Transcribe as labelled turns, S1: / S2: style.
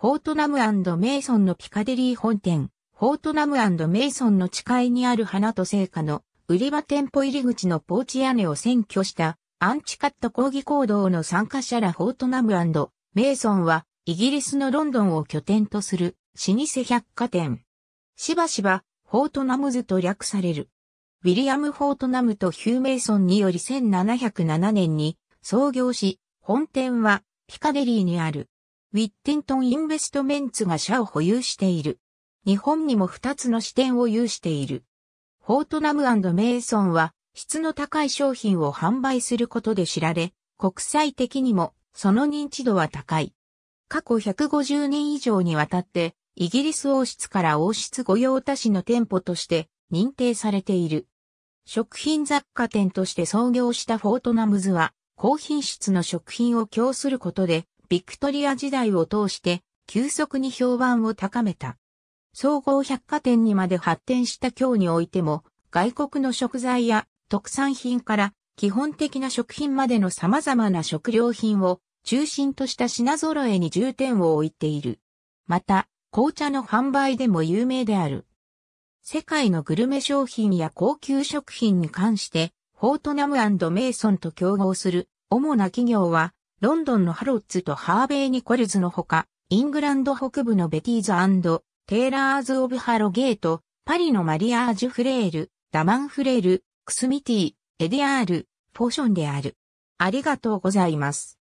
S1: フォートナムメイソンのピカデリー本店、フォートナムメイソンの地階にある花と聖火の売り場店舗入り口のポーチ屋根を占拠したアンチカット抗議行動の参加者らフォートナムメイソンはイギリスのロンドンを拠点とする老舗百貨店。しばしばフォートナムズと略される。ウィリアム・フォートナムとヒュー・メイソンにより1707年に創業し、本店はピカデリーにあるウィッテントン・インベストメンツが社を保有している。日本にも2つの支店を有している。フォートナムメイソンは質の高い商品を販売することで知られ、国際的にもその認知度は高い。過去150年以上にわたってイギリス王室から王室御用達の店舗として認定されている。食品雑貨店として創業したフォートナムズは高品質の食品を供することでビクトリア時代を通して急速に評判を高めた。総合百貨店にまで発展した今日においても、外国の食材や特産品から基本的な食品までの様々な食料品を中心とした品揃えに重点を置いている。また、紅茶の販売でも有名である。世界のグルメ商品や高級食品に関して、フォートナムメイソンと競合する主な企業は、ロンドンのハロッツとハーベイ・ニコルズのほか、イングランド北部のベティーズテイラーズ・オブ・ハロゲート、パリのマリアージュ・フレール、ダマン・フレール、クスミティ、エディアール、フォーションである。ありがとうございます。